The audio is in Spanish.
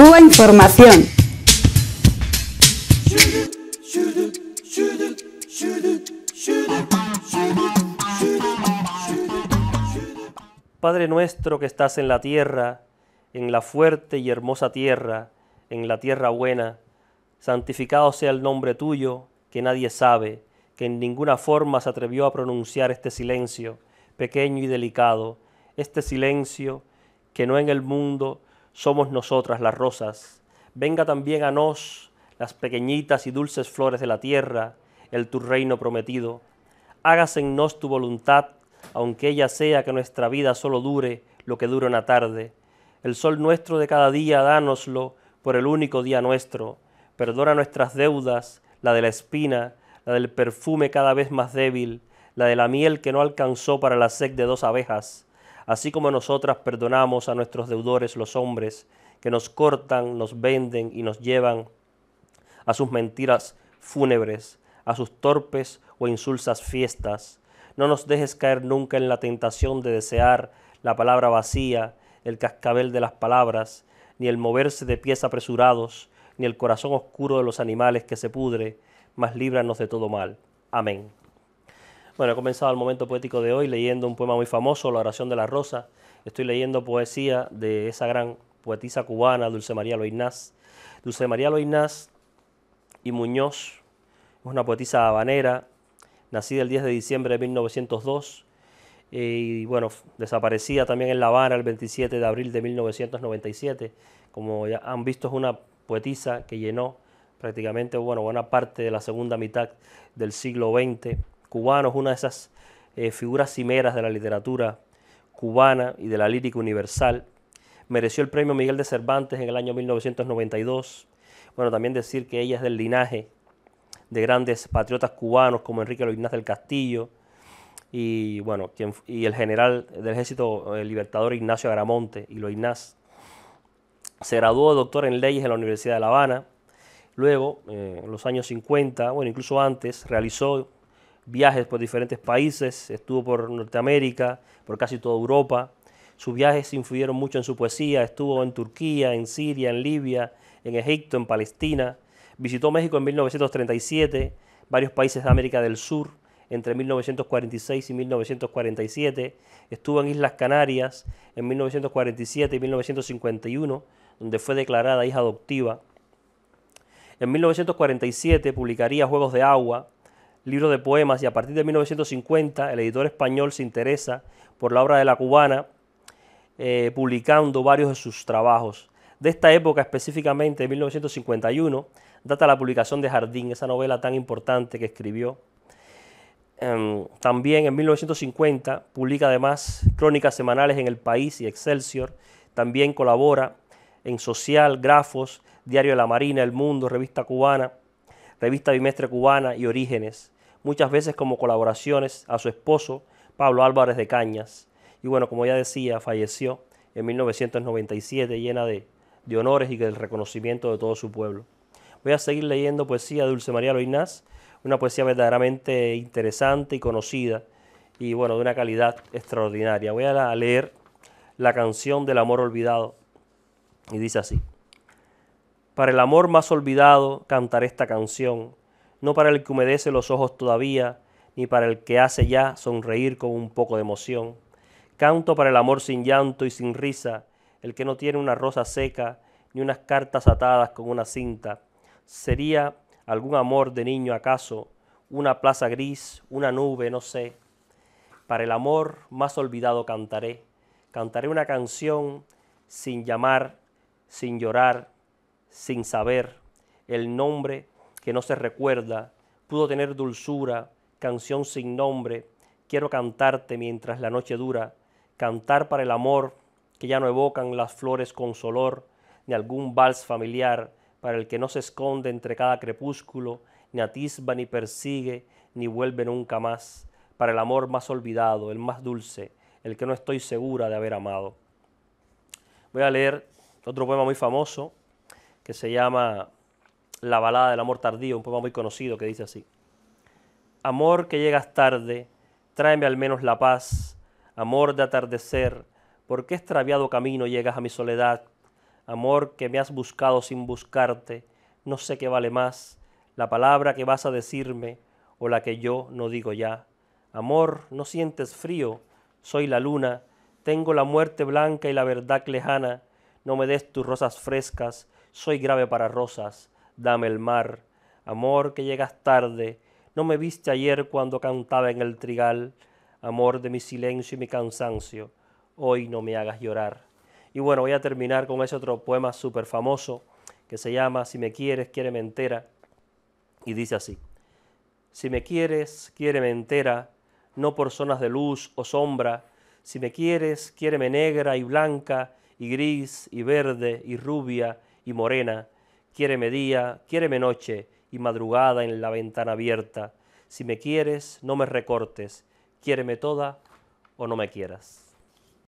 Cuba Información. Padre nuestro que estás en la tierra, en la fuerte y hermosa tierra, en la tierra buena, santificado sea el nombre tuyo, que nadie sabe, que en ninguna forma se atrevió a pronunciar este silencio, pequeño y delicado, este silencio que no en el mundo, somos nosotras las rosas. Venga también a nos las pequeñitas y dulces flores de la tierra, el tu reino prometido. Hágase en nos tu voluntad, aunque ella sea que nuestra vida solo dure lo que dura una tarde. El sol nuestro de cada día, dánoslo por el único día nuestro. Perdona nuestras deudas, la de la espina, la del perfume cada vez más débil, la de la miel que no alcanzó para la sed de dos abejas así como nosotras perdonamos a nuestros deudores los hombres que nos cortan, nos venden y nos llevan a sus mentiras fúnebres, a sus torpes o insulsas fiestas. No nos dejes caer nunca en la tentación de desear la palabra vacía, el cascabel de las palabras, ni el moverse de pies apresurados, ni el corazón oscuro de los animales que se pudre, mas líbranos de todo mal. Amén. Bueno, he comenzado el momento poético de hoy leyendo un poema muy famoso, La oración de la rosa. Estoy leyendo poesía de esa gran poetisa cubana, Dulce María Loynaz, Dulce María Loynaz y Muñoz es una poetisa habanera, nacida el 10 de diciembre de 1902 eh, y bueno, desaparecida también en La Habana el 27 de abril de 1997. Como ya han visto, es una poetisa que llenó prácticamente bueno, buena parte de la segunda mitad del siglo XX cubanos, una de esas eh, figuras cimeras de la literatura cubana y de la lírica universal. Mereció el premio Miguel de Cervantes en el año 1992. Bueno, también decir que ella es del linaje de grandes patriotas cubanos como Enrique Loignaz del Castillo y, bueno, y el general del ejército el eh, libertador Ignacio Agramonte y Loignaz. Se graduó doctor en leyes en la Universidad de La Habana. Luego, eh, en los años 50, bueno, incluso antes, realizó viajes por diferentes países, estuvo por Norteamérica, por casi toda Europa. Sus viajes influyeron mucho en su poesía, estuvo en Turquía, en Siria, en Libia, en Egipto, en Palestina. Visitó México en 1937, varios países de América del Sur entre 1946 y 1947. Estuvo en Islas Canarias en 1947 y 1951, donde fue declarada hija adoptiva. En 1947 publicaría Juegos de Agua, libros de poemas y a partir de 1950 el editor español se interesa por la obra de la cubana, eh, publicando varios de sus trabajos. De esta época, específicamente de 1951, data la publicación de Jardín, esa novela tan importante que escribió. Em, también en 1950 publica además crónicas semanales en El País y Excelsior. También colabora en Social, Grafos, Diario de la Marina, El Mundo, Revista Cubana. Revista Bimestre Cubana y Orígenes, muchas veces como colaboraciones a su esposo, Pablo Álvarez de Cañas. Y bueno, como ya decía, falleció en 1997 llena de, honores y del reconocimiento de todo su pueblo. Voy a seguir leyendo poesía de Dulce María Loinás, una poesía verdaderamente interesante y conocida y bueno, de una calidad extraordinaria. Voy a leer la canción del amor olvidado y dice así. Para el amor más olvidado cantaré esta canción, no para el que humedece los ojos todavía, ni para el que hace ya sonreír con un poco de emoción. Canto para el amor sin llanto y sin risa, el que no tiene una rosa seca, ni unas cartas atadas con una cinta. Sería algún amor de niño acaso, una plaza gris, una nube, no sé. Para el amor más olvidado cantaré, cantaré una canción sin llamar, sin llorar, sin saber, el nombre que no se recuerda, pudo tener dulzura, canción sin nombre, quiero cantarte mientras la noche dura, cantar para el amor que ya no evocan las flores con solor, ni algún vals familiar para el que no se esconde entre cada crepúsculo, ni atisba ni persigue, ni vuelve nunca más, para el amor más olvidado, el más dulce, el que no estoy segura de haber amado. Voy a leer otro poema muy famoso, que se llama La balada del amor tardío, un poema muy conocido que dice así. Amor que llegas tarde, tráeme al menos la paz, amor de atardecer, ¿por qué extraviado camino llegas a mi soledad? Amor que me has buscado sin buscarte, no sé qué vale más, la palabra que vas a decirme o la que yo no digo ya. Amor, no sientes frío, soy la luna, tengo la muerte blanca y la verdad lejana, no me des tus rosas frescas, soy grave para rosas, dame el mar. Amor que llegas tarde, no me viste ayer cuando cantaba en el trigal. Amor de mi silencio y mi cansancio, hoy no me hagas llorar. Y bueno, voy a terminar con ese otro poema súper famoso que se llama Si me quieres, quiere me entera. Y dice así, Si me quieres, quiere me entera, no por zonas de luz o sombra. Si me quieres, me negra y blanca y gris y verde y rubia y morena, quiéreme día, quiéreme noche y madrugada en la ventana abierta. Si me quieres, no me recortes, quiéreme toda o no me quieras.